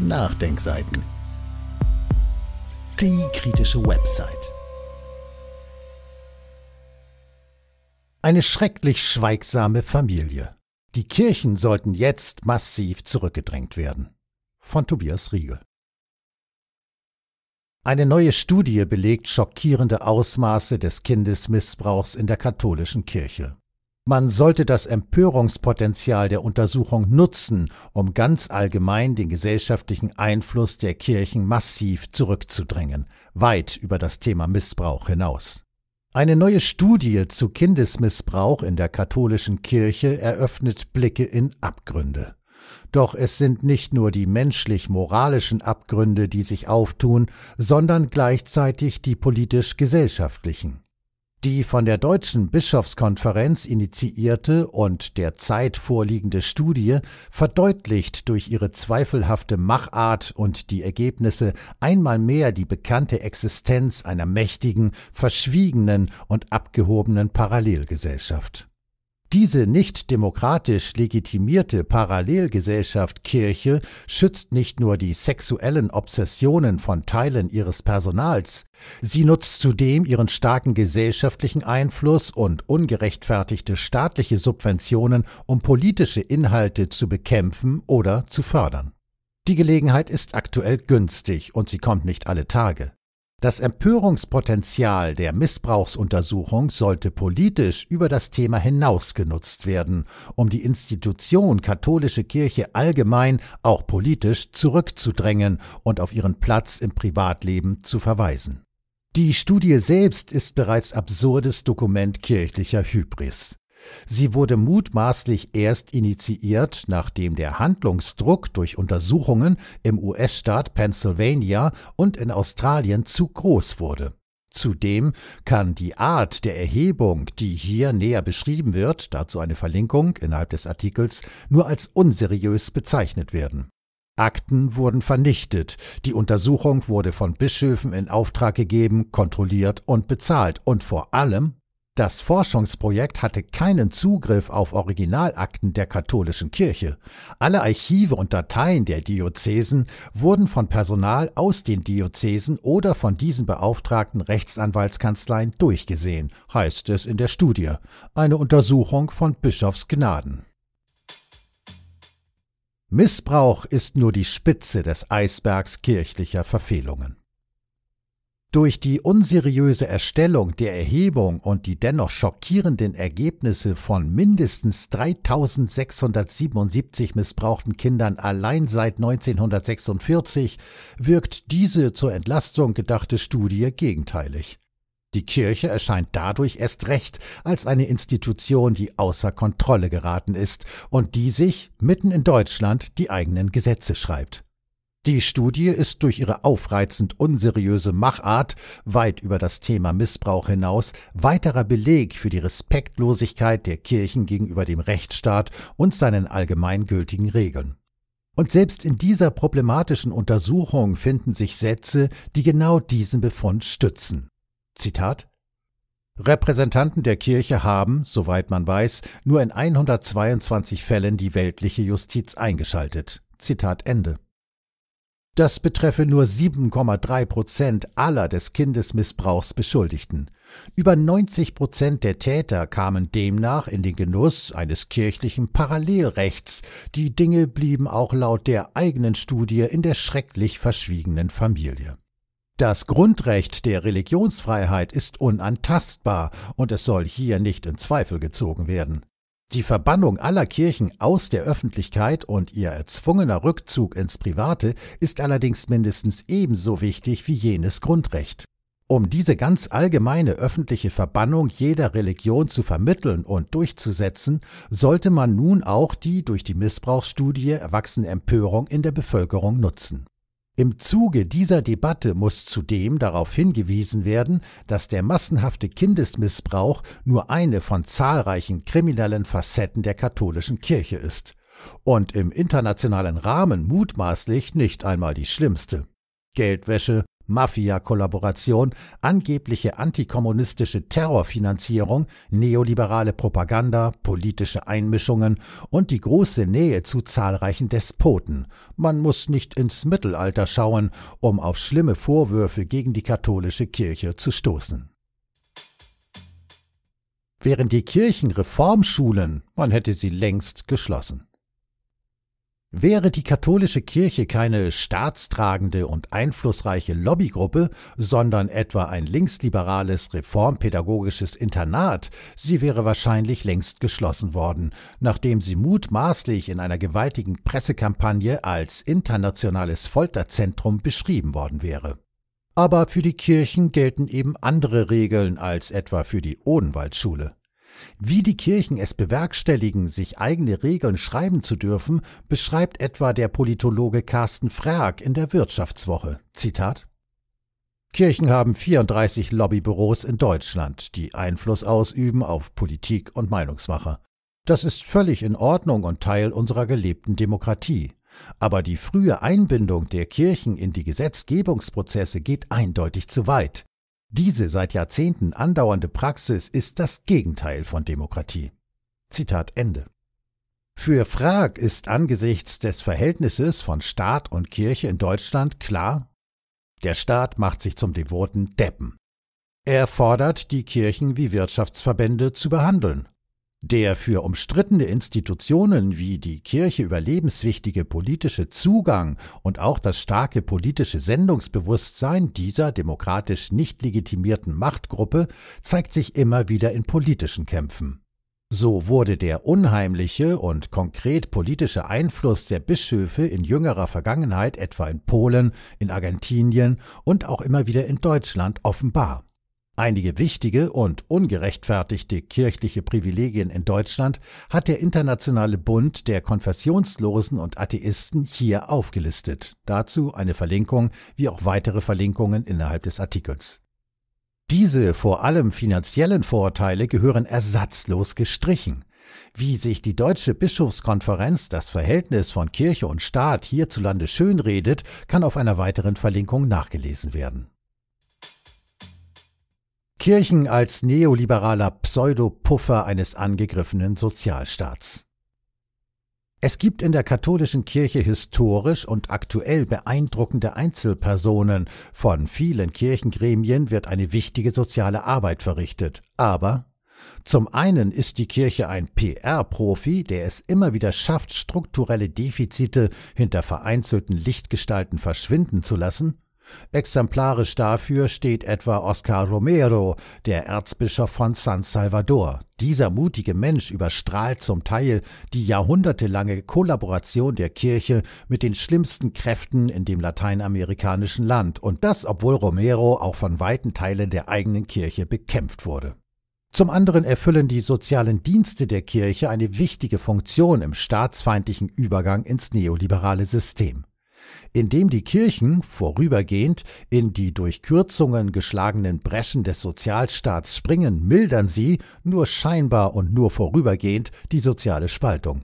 Nachdenkseiten. Die kritische Website. Eine schrecklich schweigsame Familie. Die Kirchen sollten jetzt massiv zurückgedrängt werden. Von Tobias Riegel. Eine neue Studie belegt schockierende Ausmaße des Kindesmissbrauchs in der katholischen Kirche. Man sollte das Empörungspotenzial der Untersuchung nutzen, um ganz allgemein den gesellschaftlichen Einfluss der Kirchen massiv zurückzudrängen, weit über das Thema Missbrauch hinaus. Eine neue Studie zu Kindesmissbrauch in der katholischen Kirche eröffnet Blicke in Abgründe. Doch es sind nicht nur die menschlich-moralischen Abgründe, die sich auftun, sondern gleichzeitig die politisch-gesellschaftlichen. Die von der Deutschen Bischofskonferenz initiierte und derzeit vorliegende Studie verdeutlicht durch ihre zweifelhafte Machart und die Ergebnisse einmal mehr die bekannte Existenz einer mächtigen, verschwiegenen und abgehobenen Parallelgesellschaft. Diese nicht demokratisch legitimierte Parallelgesellschaft Kirche schützt nicht nur die sexuellen Obsessionen von Teilen ihres Personals, sie nutzt zudem ihren starken gesellschaftlichen Einfluss und ungerechtfertigte staatliche Subventionen, um politische Inhalte zu bekämpfen oder zu fördern. Die Gelegenheit ist aktuell günstig und sie kommt nicht alle Tage. Das Empörungspotenzial der Missbrauchsuntersuchung sollte politisch über das Thema hinaus genutzt werden, um die Institution katholische Kirche allgemein auch politisch zurückzudrängen und auf ihren Platz im Privatleben zu verweisen. Die Studie selbst ist bereits absurdes Dokument kirchlicher Hybris. Sie wurde mutmaßlich erst initiiert, nachdem der Handlungsdruck durch Untersuchungen im US-Staat Pennsylvania und in Australien zu groß wurde. Zudem kann die Art der Erhebung, die hier näher beschrieben wird, dazu eine Verlinkung innerhalb des Artikels, nur als unseriös bezeichnet werden. Akten wurden vernichtet, die Untersuchung wurde von Bischöfen in Auftrag gegeben, kontrolliert und bezahlt und vor allem das Forschungsprojekt hatte keinen Zugriff auf Originalakten der katholischen Kirche. Alle Archive und Dateien der Diözesen wurden von Personal aus den Diözesen oder von diesen beauftragten Rechtsanwaltskanzleien durchgesehen, heißt es in der Studie. Eine Untersuchung von Bischofs Gnaden. Missbrauch ist nur die Spitze des Eisbergs kirchlicher Verfehlungen. Durch die unseriöse Erstellung der Erhebung und die dennoch schockierenden Ergebnisse von mindestens 3677 missbrauchten Kindern allein seit 1946 wirkt diese zur Entlastung gedachte Studie gegenteilig. Die Kirche erscheint dadurch erst recht als eine Institution, die außer Kontrolle geraten ist und die sich mitten in Deutschland die eigenen Gesetze schreibt. Die Studie ist durch ihre aufreizend unseriöse Machart weit über das Thema Missbrauch hinaus weiterer Beleg für die Respektlosigkeit der Kirchen gegenüber dem Rechtsstaat und seinen allgemeingültigen Regeln. Und selbst in dieser problematischen Untersuchung finden sich Sätze, die genau diesen Befund stützen. Zitat Repräsentanten der Kirche haben, soweit man weiß, nur in 122 Fällen die weltliche Justiz eingeschaltet. Zitat Ende. Das betreffe nur 7,3 Prozent aller des Kindesmissbrauchs Beschuldigten. Über 90 Prozent der Täter kamen demnach in den Genuss eines kirchlichen Parallelrechts. Die Dinge blieben auch laut der eigenen Studie in der schrecklich verschwiegenen Familie. Das Grundrecht der Religionsfreiheit ist unantastbar und es soll hier nicht in Zweifel gezogen werden. Die Verbannung aller Kirchen aus der Öffentlichkeit und ihr erzwungener Rückzug ins Private ist allerdings mindestens ebenso wichtig wie jenes Grundrecht. Um diese ganz allgemeine öffentliche Verbannung jeder Religion zu vermitteln und durchzusetzen, sollte man nun auch die durch die Missbrauchsstudie erwachsene Empörung in der Bevölkerung nutzen im Zuge dieser Debatte muss zudem darauf hingewiesen werden, dass der massenhafte Kindesmissbrauch nur eine von zahlreichen kriminellen Facetten der katholischen Kirche ist und im internationalen Rahmen mutmaßlich nicht einmal die schlimmste. Geldwäsche, Mafia-Kollaboration, angebliche antikommunistische Terrorfinanzierung, neoliberale Propaganda, politische Einmischungen und die große Nähe zu zahlreichen Despoten. Man muss nicht ins Mittelalter schauen, um auf schlimme Vorwürfe gegen die katholische Kirche zu stoßen. Während die Kirchen Reformschulen, man hätte sie längst geschlossen. Wäre die katholische Kirche keine staatstragende und einflussreiche Lobbygruppe, sondern etwa ein linksliberales reformpädagogisches Internat, sie wäre wahrscheinlich längst geschlossen worden, nachdem sie mutmaßlich in einer gewaltigen Pressekampagne als internationales Folterzentrum beschrieben worden wäre. Aber für die Kirchen gelten eben andere Regeln als etwa für die Odenwaldschule. Wie die Kirchen es bewerkstelligen, sich eigene Regeln schreiben zu dürfen, beschreibt etwa der Politologe Carsten Frerk in der Wirtschaftswoche. Zitat Kirchen haben 34 Lobbybüros in Deutschland, die Einfluss ausüben auf Politik und Meinungsmacher. Das ist völlig in Ordnung und Teil unserer gelebten Demokratie. Aber die frühe Einbindung der Kirchen in die Gesetzgebungsprozesse geht eindeutig zu weit. Diese seit Jahrzehnten andauernde Praxis ist das Gegenteil von Demokratie. Zitat Ende. Für Frag ist angesichts des Verhältnisses von Staat und Kirche in Deutschland klar, der Staat macht sich zum devoten Deppen. Er fordert, die Kirchen wie Wirtschaftsverbände zu behandeln der für umstrittene Institutionen wie die Kirche überlebenswichtige politische Zugang und auch das starke politische Sendungsbewusstsein dieser demokratisch nicht legitimierten Machtgruppe zeigt sich immer wieder in politischen Kämpfen. So wurde der unheimliche und konkret politische Einfluss der Bischöfe in jüngerer Vergangenheit etwa in Polen, in Argentinien und auch immer wieder in Deutschland offenbar. Einige wichtige und ungerechtfertigte kirchliche Privilegien in Deutschland hat der Internationale Bund der Konfessionslosen und Atheisten hier aufgelistet. Dazu eine Verlinkung wie auch weitere Verlinkungen innerhalb des Artikels. Diese vor allem finanziellen Vorteile gehören ersatzlos gestrichen. Wie sich die Deutsche Bischofskonferenz das Verhältnis von Kirche und Staat hierzulande schönredet, kann auf einer weiteren Verlinkung nachgelesen werden. Kirchen als neoliberaler Pseudopuffer eines angegriffenen Sozialstaats. Es gibt in der katholischen Kirche historisch und aktuell beeindruckende Einzelpersonen. Von vielen Kirchengremien wird eine wichtige soziale Arbeit verrichtet. Aber zum einen ist die Kirche ein PR-Profi, der es immer wieder schafft, strukturelle Defizite hinter vereinzelten Lichtgestalten verschwinden zu lassen. Exemplarisch dafür steht etwa Oscar Romero, der Erzbischof von San Salvador. Dieser mutige Mensch überstrahlt zum Teil die jahrhundertelange Kollaboration der Kirche mit den schlimmsten Kräften in dem lateinamerikanischen Land, und das obwohl Romero auch von weiten Teilen der eigenen Kirche bekämpft wurde. Zum anderen erfüllen die sozialen Dienste der Kirche eine wichtige Funktion im staatsfeindlichen Übergang ins neoliberale System indem die Kirchen vorübergehend in die durch Kürzungen geschlagenen Breschen des Sozialstaats springen, mildern sie nur scheinbar und nur vorübergehend die soziale Spaltung.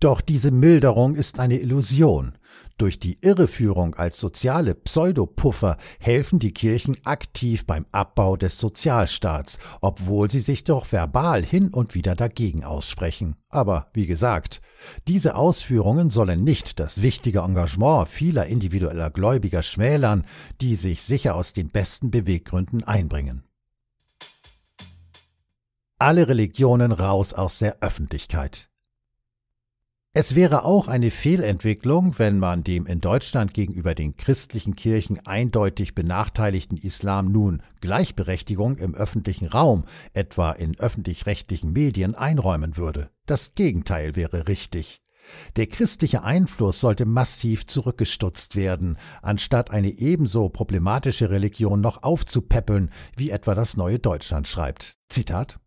Doch diese Milderung ist eine Illusion, durch die Irreführung als soziale Pseudopuffer helfen die Kirchen aktiv beim Abbau des Sozialstaats, obwohl sie sich doch verbal hin und wieder dagegen aussprechen. Aber wie gesagt, diese Ausführungen sollen nicht das wichtige Engagement vieler individueller Gläubiger schmälern, die sich sicher aus den besten Beweggründen einbringen. Alle Religionen raus aus der Öffentlichkeit. Es wäre auch eine Fehlentwicklung, wenn man dem in Deutschland gegenüber den christlichen Kirchen eindeutig benachteiligten Islam nun Gleichberechtigung im öffentlichen Raum, etwa in öffentlich-rechtlichen Medien, einräumen würde. Das Gegenteil wäre richtig. Der christliche Einfluss sollte massiv zurückgestutzt werden, anstatt eine ebenso problematische Religion noch aufzupäppeln, wie etwa das neue Deutschland schreibt. Zitat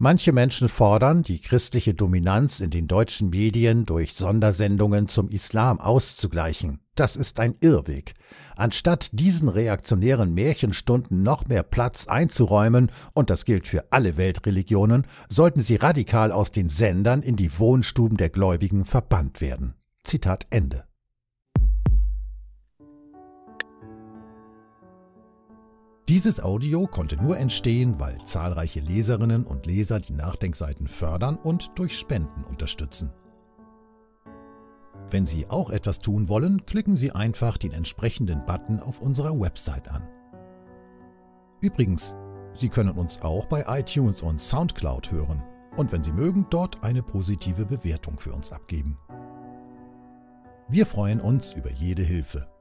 Manche Menschen fordern, die christliche Dominanz in den deutschen Medien durch Sondersendungen zum Islam auszugleichen. Das ist ein Irrweg. Anstatt diesen reaktionären Märchenstunden noch mehr Platz einzuräumen, und das gilt für alle Weltreligionen, sollten sie radikal aus den Sendern in die Wohnstuben der Gläubigen verbannt werden. Zitat Ende. Dieses Audio konnte nur entstehen, weil zahlreiche Leserinnen und Leser die Nachdenkseiten fördern und durch Spenden unterstützen. Wenn Sie auch etwas tun wollen, klicken Sie einfach den entsprechenden Button auf unserer Website an. Übrigens, Sie können uns auch bei iTunes und SoundCloud hören und wenn Sie mögen, dort eine positive Bewertung für uns abgeben. Wir freuen uns über jede Hilfe.